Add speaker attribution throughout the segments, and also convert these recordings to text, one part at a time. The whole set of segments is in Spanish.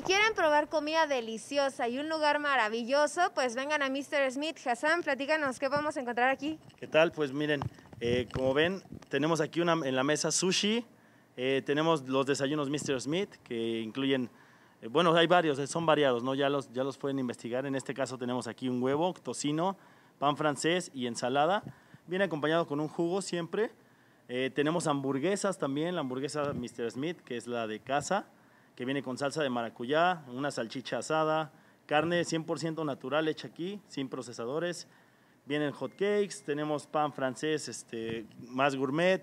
Speaker 1: Si quieren probar comida deliciosa y un lugar maravilloso, pues vengan a Mr. Smith. Hassan, platícanos, ¿qué vamos a encontrar aquí?
Speaker 2: ¿Qué tal? Pues miren, eh, como ven, tenemos aquí en la mesa sushi, eh, tenemos los desayunos Mr. Smith, que incluyen, eh, bueno, hay varios, son variados, ¿no? Ya los, ya los pueden investigar. En este caso tenemos aquí un huevo, tocino, pan francés y ensalada. Viene acompañado con un jugo siempre. tenemos hamburguesas también, la hamburguesa Mr. Smith, que es la de casa que viene con salsa de maracuyá, una salchicha asada, carne 100% natural hecha aquí, sin procesadores. Vienen hot cakes, tenemos pan francés este, más gourmet,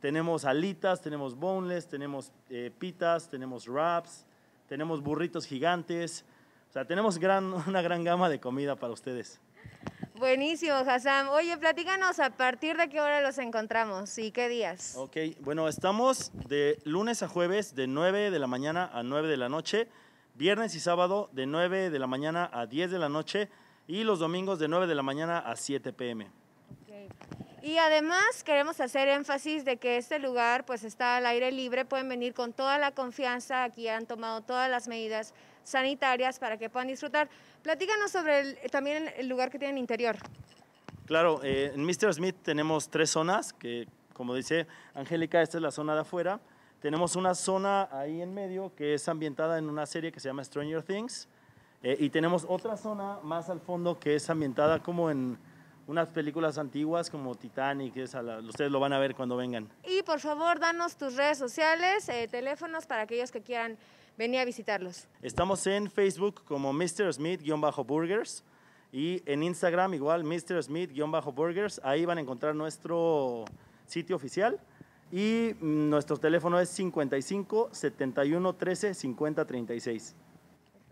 Speaker 2: tenemos alitas, tenemos boneless, tenemos eh, pitas, tenemos wraps, tenemos burritos gigantes. O sea, tenemos una gran gama de comida para ustedes.
Speaker 1: Buenísimo, Hassan. Oye, platícanos a partir de qué hora los encontramos y qué días.
Speaker 2: Ok, bueno, estamos de lunes a jueves de 9 de la mañana a 9 de la noche, viernes y sábado de 9 de la mañana a 10 de la noche y los domingos de 9 de la mañana a 7 pm.
Speaker 1: Okay. Y además queremos hacer énfasis de que este lugar pues está al aire libre, pueden venir con toda la confianza, aquí han tomado todas las medidas sanitarias para que puedan disfrutar. Platícanos sobre también el lugar que tienen interior.
Speaker 2: Claro, eh, en Mr. Smith tenemos tres zonas, que como dice Angélica, esta es la zona de afuera. Tenemos una zona ahí en medio que es ambientada en una serie que se llama Stranger Things. Eh, y tenemos otra zona más al fondo que es ambientada como en, unas películas antiguas como Titanic, ustedes lo van a ver cuando vengan.
Speaker 1: Y por favor, danos tus redes sociales, eh, teléfonos para aquellos que quieran venir a visitarlos.
Speaker 2: Estamos en Facebook como Mr. Smith-Burgers y en Instagram igual Mr. Smith-Burgers. Ahí van a encontrar nuestro sitio oficial. Y mm, nuestro teléfono es 55 71 13 50 36.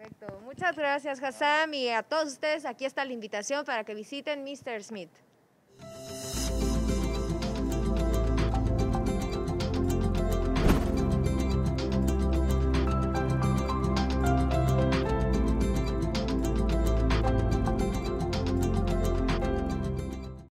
Speaker 1: Perfecto. Muchas gracias, Hassam, y a todos ustedes. Aquí está la invitación para que visiten Mr. Smith.